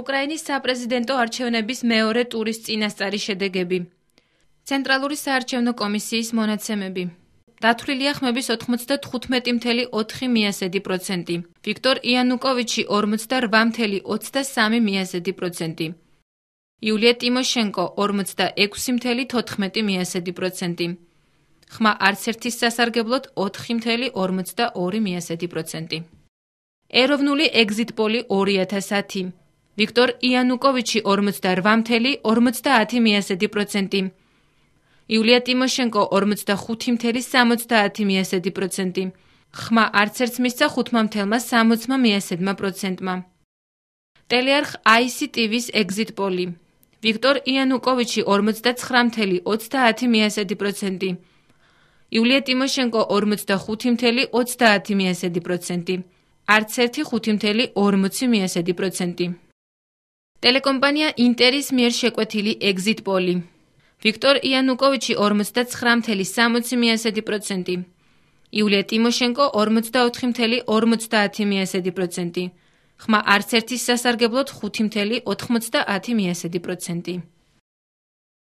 უკრაინის საპრეზიდენტო არჩევნების მეორე ტურის წინასწარი შედეგები. ცენტრალური საარჩევნო კომისიის მონაცემები. დათვლილია ხმების 95.4%. ვიქტორ იანუკოვიჩი 48.23%. იულია ტიმოშენკო 46.14%. ხმა არცერთის სასარგებლოდ 4.42%. ეროვნული ეგზიტპოლი 2010 ვიქტორ იანუკოვიჩი 48.50%. იულია ტიმოშენკო 45.70%. ხმა არც ერთ მისცა 5-მა მთელმა 60-მა მიასედმა პროცენტმა. ტელეარხ ICTV-ის exit poll-ი. ვიქტორ იანუკოვიჩი 49.30%. იულია ტიმოშენკო 45.30%. არც ერთი 5.40%. ტელეკომპანია ინტერის მიერ შეკვეთილი ეგზიტ პოლი ვიქტორ იანუკოვიჩი 59.60% იულია ტიმოშენკო 44.40% ხმა არც ერთის სასარგებლოდ 5.90%